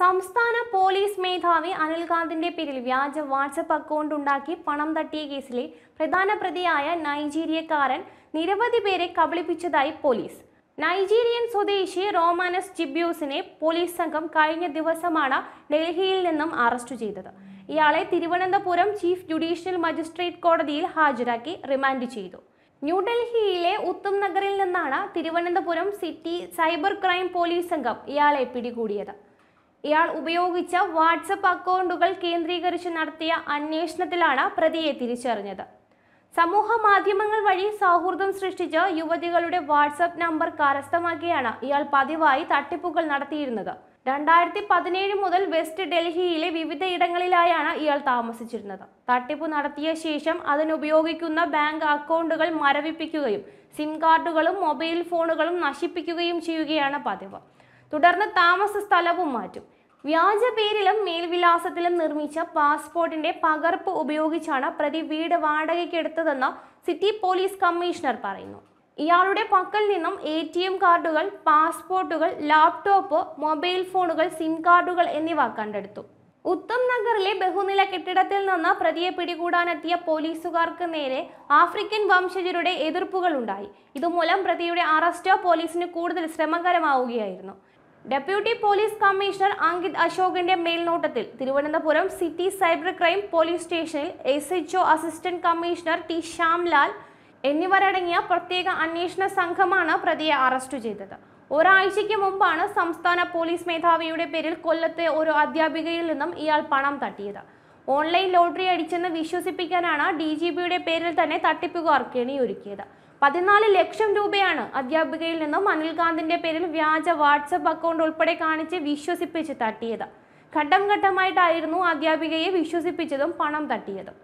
സംസ്ഥാന പോലീസ് മേധാവി അനിൽകാന്തിന്റെ പേരിൽ വ്യാജ വാട്സപ്പ് അക്കൗണ്ട് ഉണ്ടാക്കി പണം തട്ടിയ കേസിലെ പ്രധാന പ്രതിയായ നൈജീരിയക്കാരൻ നിരവധി പേരെ കബളിപ്പിച്ചതായി പോലീസ് നൈജീരിയൻ സ്വദേശി റോമാനസ് ജിബ്യൂസിനെ പോലീസ് സംഘം കഴിഞ്ഞ ദിവസമാണ് ഡൽഹിയിൽ നിന്നും അറസ്റ്റ് ചെയ്തത് ഇയാളെ തിരുവനന്തപുരം ചീഫ് ജുഡീഷ്യൽ മജിസ്ട്രേറ്റ് കോടതിയിൽ ഹാജരാക്കി റിമാൻഡ് ചെയ്തു ന്യൂഡൽഹിയിലെ ഉത്തം നഗറിൽ നിന്നാണ് Thiruvananthapuram city cyber crime police സംഘം ഇയാളെ പിടികൂടിയത് ഇയാൾ ഉപയോഗിച്ച വാട്സപ്പ് അക്കൗണ്ടുകൾ കേന്ദ്രീകരിച്ച് നടത്തിയ അന്വേഷണത്തിലാണ് പ്രതിയെ തിരിച്ചറിഞ്ഞത് സമൂഹ മാധ്യമങ്ങൾ വഴി സൗഹൃദം സൃഷ്ടിച്ച് യുവതികളുടെ വാട്സപ്പ് നമ്പർ കരസ്ഥമാക്കിയാണ് ഇയാൾ പതിവായി തട്ടിപ്പുകൾ നടത്തിയിരുന്നത് രണ്ടായിരത്തി പതിനേഴ് മുതൽ വെസ്റ്റ് ഡൽഹിയിലെ വിവിധ ഇടങ്ങളിലായാണ് ഇയാൾ താമസിച്ചിരുന്നത് തട്ടിപ്പ് നടത്തിയ ശേഷം അതിനുപയോഗിക്കുന്ന ബാങ്ക് അക്കൗണ്ടുകൾ മരവിപ്പിക്കുകയും സിം കാർഡുകളും മൊബൈൽ ഫോണുകളും നശിപ്പിക്കുകയും ചെയ്യുകയാണ് പതിവ് തുടർന്ന് താമസ സ്ഥലവും മാറ്റും വ്യാജ പേരിലും മേൽവിലാസത്തിലും നിർമ്മിച്ച പാസ്പോർട്ടിന്റെ പകർപ്പ് ഉപയോഗിച്ചാണ് പ്രതി വീട് വാടകയ്ക്ക് എടുത്തതെന്ന് സിറ്റി പോലീസ് കമ്മീഷണർ പറയുന്നു ഇയാളുടെ പക്കൽ നിന്നും എ ടി എം കാർഡുകൾ പാസ്പോർട്ടുകൾ ലാപ്ടോപ്പ് മൊബൈൽ ഫോണുകൾ സിം കാർഡുകൾ എന്നിവ കണ്ടെടുത്തു ഉത്തം നഗറിലെ ബഹുനില കെട്ടിടത്തിൽ നിന്ന് പ്രതിയെ പിടികൂടാനെത്തിയ പോലീസുകാർക്ക് നേരെ ആഫ്രിക്കൻ വംശജരുടെ എതിർപ്പുകൾ ഉണ്ടായി ഇതുമൂലം പ്രതിയുടെ അറസ്റ്റ് പോലീസിന് കൂടുതൽ ശ്രമകരമാവുകയായിരുന്നു ഡെപ്യൂട്ടി പോലീസ് കമ്മീഷണർ അങ്കിത് അശോകിന്റെ മേൽനോട്ടത്തിൽ Thiruvananthapuram city cyber crime police സ്റ്റേഷനിൽ S H assistant commissioner T Shyamlal എന്നിവരടങ്ങിയ പ്രത്യേക അന്വേഷണ സംഘമാണ് പ്രതിയെ അറസ്റ്റ് ചെയ്തത് ഒരാഴ്ചയ്ക്ക് മുമ്പാണ് സംസ്ഥാന പോലീസ് മേധാവിയുടെ പേരിൽ കൊല്ലത്തെ ഒരു അധ്യാപികയിൽ നിന്നും ഇയാൾ പണം തട്ടിയത് ഓൺലൈൻ ലോട്ടറി അടിച്ചെന്ന് വിശ്വസിപ്പിക്കാനാണ് ഡി പേരിൽ തന്നെ തട്ടിപ്പുകാർ കെണിയൊരുക്കിയത് പതിനാല് ലക്ഷം രൂപയാണ് അധ്യാപികയിൽ നിന്നും അനിൽകാന്തിന്റെ പേരിൽ വ്യാജ വാട്സപ്പ് അക്കൗണ്ട് ഉൾപ്പെടെ കാണിച്ച് വിശ്വസിപ്പിച്ച് തട്ടിയത് ഘട്ടം ഘട്ടമായിട്ടായിരുന്നു അധ്യാപികയെ വിശ്വസിപ്പിച്ചതും പണം തട്ടിയതും